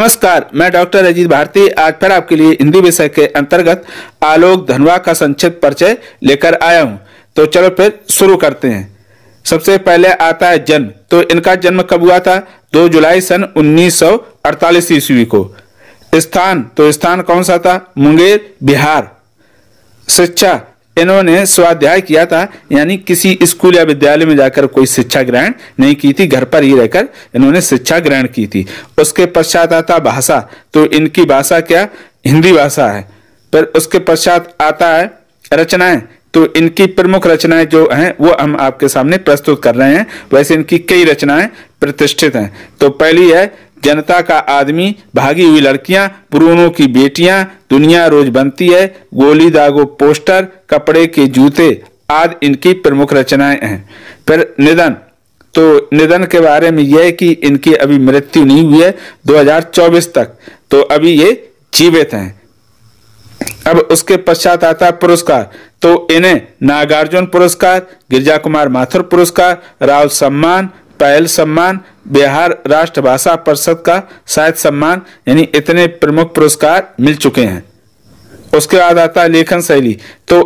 नमस्कार मैं डॉक्टर अजीत भारती आज फिर आपके लिए हिंदी विषय के अंतर्गत आलोक धनवा का संक्षिप्त परिचय लेकर आया हूँ तो चलो फिर शुरू करते हैं सबसे पहले आता है जन्म तो इनका जन्म कब हुआ था 2 जुलाई सन 1948 ईस्वी को स्थान तो स्थान कौन सा था मुंगेर बिहार शिक्षा इन्होंने स्वाध्याय किया था यानी किसी स्कूल या विद्यालय में जाकर कोई शिक्षा ग्रहण नहीं की थी घर पर ही रहकर इन्होंने शिक्षा ग्रहण की थी उसके पश्चात आता भाषा तो इनकी भाषा क्या हिंदी भाषा है पर उसके पश्चात आता है रचनाएं तो इनकी प्रमुख रचनाएं जो हैं वो हम आपके सामने प्रस्तुत कर रहे हैं वैसे इनकी कई रचनाएं प्रतिष्ठित हैं तो पहली है जनता का आदमी भागी हुई लड़कियां पुरुनों की बेटियां दुनिया रोज बनती है गोली दागो पोस्टर कपड़े के जूते आदि इनकी प्रमुख रचनाएं हैं फिर निधन तो निधन के बारे में यह है कि इनकी अभी मृत्यु नहीं हुई है 2024 तक तो अभी ये जीवित हैं अब उसके पश्चात आता है पुरस्कार तो इन्हें नागार्जुन पुरस्कार गिरजा कुमार माथुर पुरस्कार राव सम्मान पायल सम्मान बिहार राष्ट्रभाषा परिषद का साहित्य सम्मान यानी इतने प्रमुख पुरस्कार मिल चुके हैं उसके बाद आता है लेखन शैली तो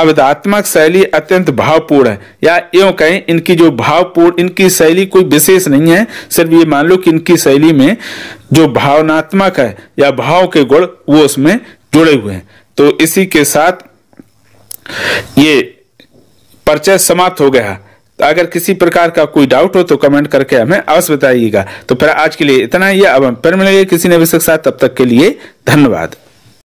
अवधात्मक शैली अत्यंत भावपूर्ण है या यूं कहें इनकी जो भावपूर्ण इनकी शैली कोई विशेष नहीं है सिर्फ ये मान लो कि इनकी शैली में जो भावनात्मक है या भाव के गुण वो उसमें जुड़े हुए हैं तो इसी के साथ ये परिचय समाप्त हो गया तो अगर किसी प्रकार का कोई डाउट हो तो कमेंट करके हमें अवश्य बताइएगा तो फिर आज के लिए इतना ही अब हम फिर मिलेंगे किसी ने विषय के साथ तब तक के लिए धन्यवाद